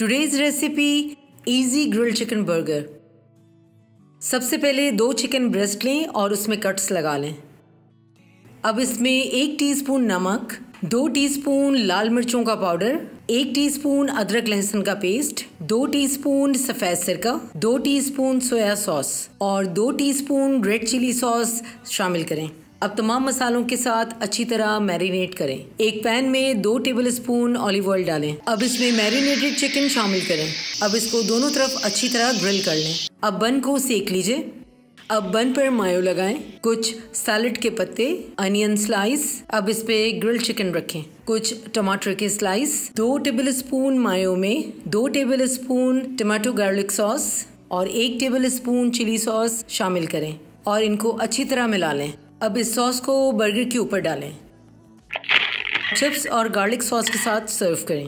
today's recipe easy grill chicken burger सबसे पहले दो चिकन ब्रेस्ट लें और उसमें कट्स लगा लें अब इसमें एक टीस्पून नमक दो टीस्पून लाल मिर्चों का पाउडर एक टीस्पून अदरक लहसुन का पेस्ट दो टीस्पून सफ़ेद सिरका दो टीस्पून सोया सॉस और दो टीस्पून रेड चिली सॉस शामिल करें अब तमाम मसालों के साथ अच्छी तरह मैरिनेट करें एक पैन में दो टेबल स्पून ऑलिव ऑयल डालें अब इसमें मैरिनेटेड चिकन शामिल करें अब इसको दोनों तरफ अच्छी तरह ग्रिल कर लें अब बन को सेक लीजिए अब बन पर मायो लगाएं कुछ सैलड के पत्ते अनियन स्लाइस अब इस पे ग्रिल चिकन रखें कुछ टमाटर के स्लाइस दो टेबल स्पून मायो में दो tablespoon tomato garlic sauce और एक टेबल स्पून चिली सॉस शामिल करें और इनको अच्छी तरह मिला लें अब इस सॉस को बर्गर के ऊपर डालें चिप्स और गार्लिक सॉस के साथ सर्व करें